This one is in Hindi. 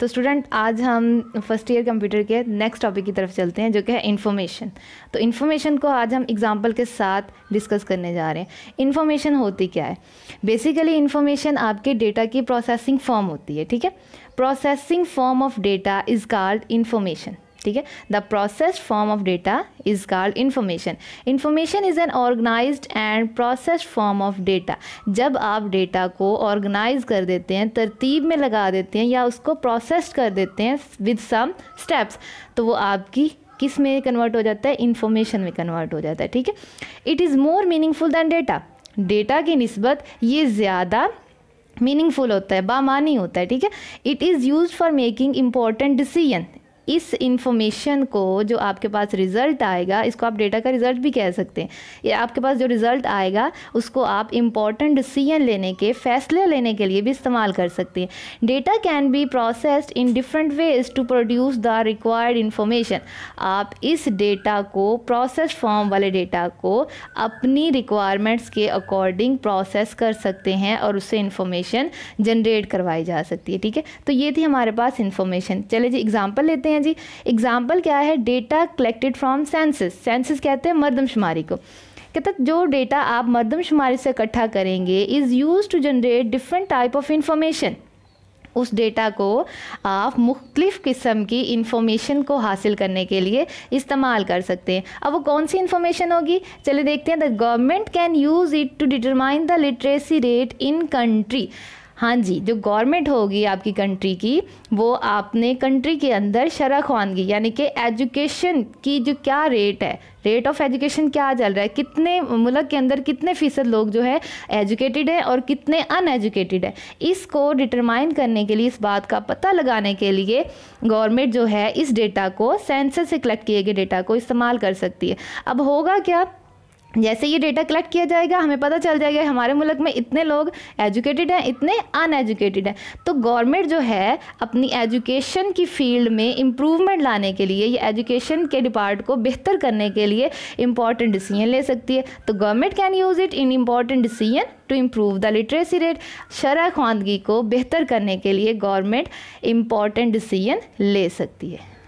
तो स्टूडेंट आज हम फर्स्ट ईयर कंप्यूटर के नेक्स्ट टॉपिक की तरफ चलते हैं जो कि है इन्फॉर्मेशन तो इन्फॉर्मेशन को आज हम एग्जांपल के साथ डिस्कस करने जा रहे हैं इन्फॉर्मेशन होती क्या है बेसिकली इन्फॉर्मेशन आपके डेटा की प्रोसेसिंग फॉर्म होती है ठीक है processing form of data is called information ठीक है the processed form of data is called information information is an organise and processed form of data जब आप डेटा को ऑर्गेनाइज कर देते हैं तरतीब में लगा देते हैं या उसको प्रोसेस्ड कर देते हैं विद सम स्टेप्स तो वो आपकी किस में कन्वर्ट हो जाता है इन्फॉर्मेशन में कन्वर्ट हो जाता है ठीक है it is more meaningful than data data की नस्बत ये ज़्यादा मीनिंगफुल होता है बामानी होता है ठीक है it is use for making important decision इस इन्फॉर्मेशन को जो आपके पास रिज़ल्ट आएगा इसको आप डेटा का रिज़ल्ट भी कह सकते हैं या आपके पास जो रिज़ल्ट आएगा उसको आप इम्पॉर्टेंट डिसीजन लेने के फैसले लेने के लिए भी इस्तेमाल कर सकते हैं data can be processed in different ways to produce the required information आप इस डेटा को प्रोसेस फॉर्म वाले डेटा को अपनी रिक्वायरमेंट्स के अकॉर्डिंग प्रोसेस कर सकते हैं और उससे इन्फॉर्मेशन जनरेट करवाई जा सकती है ठीक है तो ये थी हमारे पास इन्फॉर्मेशन चले जी एग्ज़ाम्पल लेते हैं हैं जी एग्जाम्पल क्या है data collected from census census कहते हैं मरदमशुमारी को कहते हैं जो डेटा आप मरदमशुमारी से इकट्ठा करेंगे is use to generate different type of information उस डेटा को आप मुख्तफ किस्म की इंफॉर्मेशन को हासिल करने के लिए इस्तेमाल कर सकते हैं अब वो कौन सी इंफॉर्मेशन होगी चलिए देखते हैं the government can use it to determine the literacy rate in country हाँ जी जो गवर्नमेंट होगी आपकी कंट्री की वो आपने कंट्री के अंदर शरा खानगी यानी कि एजुकेशन की जो क्या रेट है रेट ऑफ एजुकेशन क्या चल रहा है कितने मुल्क के अंदर कितने फ़ीसद लोग जो है एजुकेटेड हैं और कितने अनएजुकेटेड है इसको डिटरमाइन करने के लिए इस बात का पता लगाने के लिए गवर्नमेंट जो है इस डेटा को सेंसर से कलेक्ट किए गए डेटा को इस्तेमाल कर सकती है अब होगा क्या जैसे ये डेटा कलेक्ट किया जाएगा हमें पता चल जाएगा हमारे मुल्क में इतने लोग एजुकेटेड हैं इतने अनएजुकेटेड हैं तो गवर्नमेंट जो है अपनी एजुकेशन की फील्ड में इम्प्रूवमेंट लाने के लिए या एजुकेशन के डिपार्ट को बेहतर करने के लिए इम्पॉर्टेंट डिसीजन ले सकती है तो government can use it in important decision to improve the literacy rate शरा खानगी को बेहतर करने के लिए गवर्नमेंट इम्पॉर्टेंट डिसीजन ले सकती है